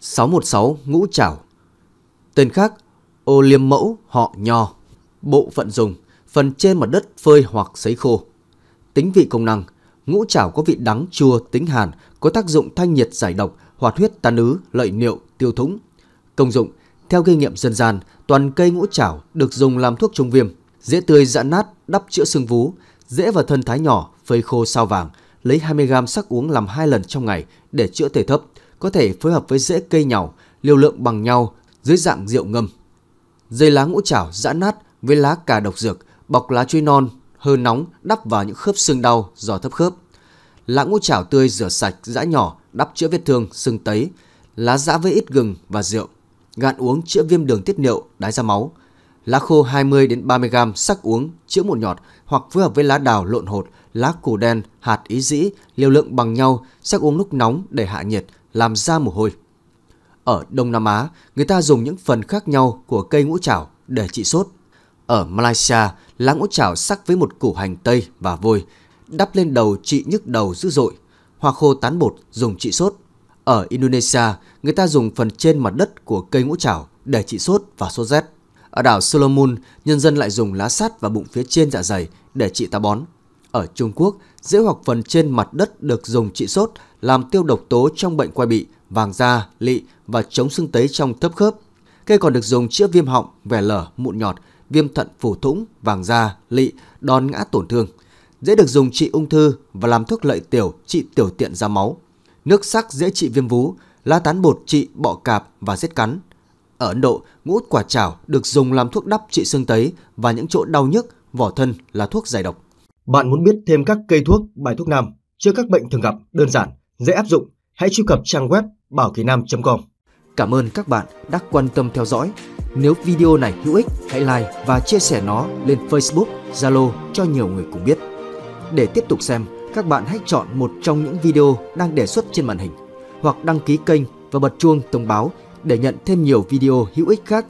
616 Ngũ Trảo Tên khác Ô Liêm Mẫu họ nho Bộ phận dùng Phần trên mặt đất phơi hoặc sấy khô Tính vị công năng Ngũ trảo có vị đắng chua tính hàn Có tác dụng thanh nhiệt giải độc Hoạt huyết tán ứ, lợi niệu, tiêu thúng Công dụng Theo kinh nghiệm dân gian Toàn cây ngũ trảo được dùng làm thuốc trung viêm Dễ tươi giãn nát, đắp chữa xương vú Dễ vào thân thái nhỏ, phơi khô sao vàng Lấy 20g sắc uống làm 2 lần trong ngày để chữa tề thấp có thể phối hợp với rễ cây nhỏ, liều lượng bằng nhau dưới dạng rượu ngâm. Dây lá ngũ chảo giã nát với lá cà độc dược, bọc lá chuối non, hơ nóng đắp vào những khớp xương đau do thấp khớp. Lá ngũ chảo tươi rửa sạch, giã nhỏ, đắp chữa vết thương, xương tấy, lá giã với ít gừng và rượu, gạn uống chữa viêm đường tiết niệu, đái ra máu, Lá khô 20 đến 30 g sắc uống, chữa mụn nhọt hoặc phối hợp với lá đào lộn hột, lá củ đen, hạt ý dĩ, liều lượng bằng nhau, sắc uống lúc nóng để hạ nhiệt, làm ra mồ hôi. Ở Đông Nam Á, người ta dùng những phần khác nhau của cây ngũ chảo để trị sốt. Ở Malaysia, lá ngũ chảo sắc với một củ hành tây và vôi, đắp lên đầu trị nhức đầu dữ dội, hoa khô tán bột dùng trị sốt. Ở Indonesia, người ta dùng phần trên mặt đất của cây ngũ chảo để trị sốt và sốt rét. Ở đảo Solomon, nhân dân lại dùng lá sắt và bụng phía trên dạ dày để trị táo bón. Ở Trung Quốc, rễ hoặc phần trên mặt đất được dùng trị sốt, làm tiêu độc tố trong bệnh quai bị, vàng da, lị và chống sưng tấy trong thấp khớp. Cây còn được dùng chữa viêm họng, vẻ lở, mụn nhọt, viêm thận phủ thủng, vàng da, lị, đòn ngã tổn thương. Dễ được dùng trị ung thư và làm thuốc lợi tiểu trị tiểu tiện ra máu. Nước sắc dễ trị viêm vú, lá tán bột trị bọ cạp và rết cắn. Ở Ấn Độ, ngũ quả chảo được dùng làm thuốc đắp trị xương tấy và những chỗ đau nhức, vỏ thân là thuốc giải độc. Bạn muốn biết thêm các cây thuốc, bài thuốc nam chữa các bệnh thường gặp, đơn giản, dễ áp dụng, hãy truy cập trang web bảo kỳ nam.com. Cảm ơn các bạn đã quan tâm theo dõi. Nếu video này hữu ích, hãy like và chia sẻ nó lên Facebook, Zalo cho nhiều người cùng biết. Để tiếp tục xem, các bạn hãy chọn một trong những video đang đề xuất trên màn hình hoặc đăng ký kênh và bật chuông thông báo để nhận thêm nhiều video hữu ích khác